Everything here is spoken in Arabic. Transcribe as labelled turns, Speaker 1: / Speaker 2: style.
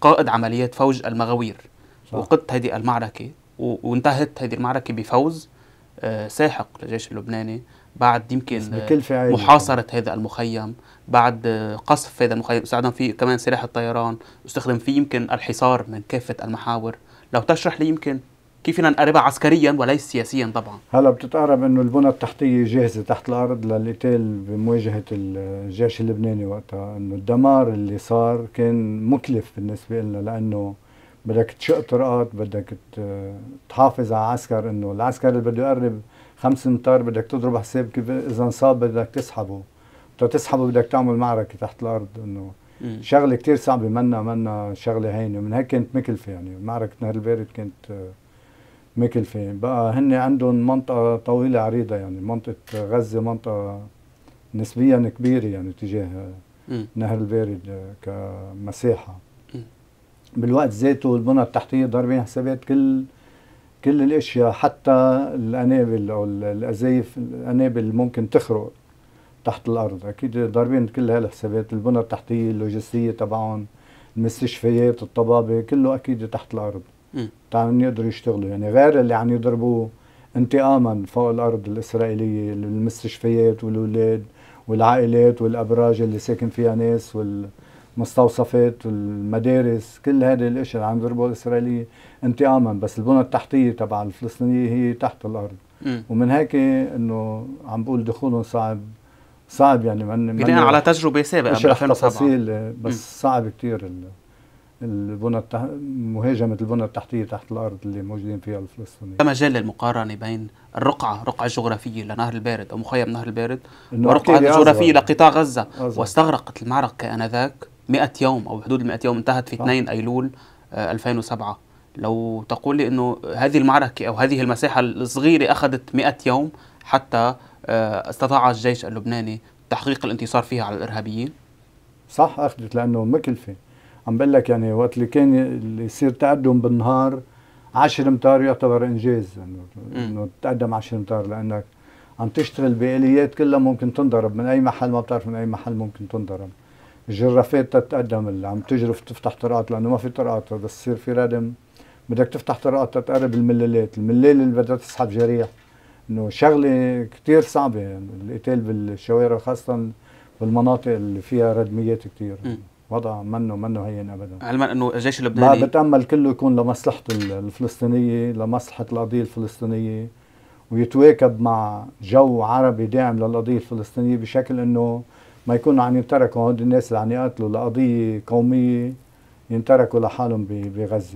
Speaker 1: قائد عمليات فوج المغاوير وقدت هذه المعركة وانتهت هذه المعركة بفوز آه، ساحق للجيش اللبناني بعد يمكن محاصرة هذا المخيم بعد قصف هذا المخيم استخدم فيه كمان سلاح الطيران استخدم فيه يمكن الحصار من كافة المحاور لو تشرح لي يمكن كيف فينا نقربها عسكريا وليس سياسيا طبعا
Speaker 2: هلا بتتقرب انه البنى التحتيه جاهزه تحت الارض للقتال بمواجهه الجيش اللبناني وقتها انه الدمار اللي صار كان مكلف بالنسبه لنا لانه بدك تشق طرقات بدك تحافظ على عسكر انه العسكر اللي بده يقرب خمس امتار بدك تضرب حساب كيف اذا انصاب بدك تسحبه تسحبه بدك تعمل معركه تحت الارض انه شغله كثير صعبه منا منا شغله هينه من هيك كانت مكلفه يعني معركه نهر البارد كانت مكلفين بقى هن عندهم منطقة طويلة عريضة يعني منطقة غزة منطقة نسبيا كبيرة يعني تجاه نهر البارد كمساحة بالوقت ذاته البنى التحتية ضاربين يعني حسابات كل كل الاشياء حتى الانابل او الازايف الانابل ممكن تخرق تحت الارض اكيد ضاربين كل هالحسابات البنى التحتيه اللوجستيه تبعهم المستشفيات الطبابه كله اكيد تحت الارض تعالوا يقدروا يشتغلوا يعني غير اللي عم يضربوا انتقاما فوق الارض الاسرائيليه المستشفيات والاولاد والعائلات والابراج اللي ساكن فيها ناس والمستوصفات والمدارس كل هذه الاشياء اللي عم يضربوا الاسرائيليه انتقاما بس البنى التحتيه تبع الفلسطينيه هي تحت الارض م. ومن هيك انه عم بقول دخولهم صعب صعب يعني من بناء على تجربه سابقه بس م. صعب كثير البنى التح... مهاجمه البنى التحتيه تحت الارض اللي موجودين فيها الفلسطينيين.
Speaker 1: مجال للمقارنه بين الرقعه، رقعه جغرافيه لنهر البارد او مخيم نهر البارد ورقعه جغرافيه لقطاع غزه أزغر. واستغرقت المعركه انذاك 100 يوم او حدود ال 100 يوم انتهت في 2 ايلول 2007 آه، لو تقول لي انه هذه المعركه او هذه المساحه الصغيره اخذت 100 يوم حتى آه، استطاع الجيش اللبناني تحقيق الانتصار فيها على الارهابيين
Speaker 2: صح اخذت لانه مكلفه عم بقول لك يعني وقت اللي كان اللي يصير تقدم بالنهار 10 امتار يعتبر انجاز انه انه تقدم 10 امتار لانك عم تشتغل باليات كلها ممكن تنضرب من اي محل ما بتعرف من اي محل ممكن تنضرب الجرافات تتقدم اللي عم تجرف تفتح طرقات لانه ما في طرقات بس يصير في ردم بدك تفتح طرقات تتقرب الملالات الملال اللي بدها تسحب جريح انه شغله كثير صعبه يعني القتال بالشوارع خاصه بالمناطق اللي فيها ردميات كثير وضع منه منه هين ابدا
Speaker 1: علما انه الجيش اللبناني ما
Speaker 2: بتامل كله يكون لمصلحته الفلسطينيه لمصلحه القضيه الفلسطينيه ويتواكب مع جو عربي داعم للقضيه الفلسطينيه بشكل انه ما يكونوا عم ينتركوا هدول الناس اللي عم يقاتلوا لقضيه قوميه ينتركوا لحالهم بغزه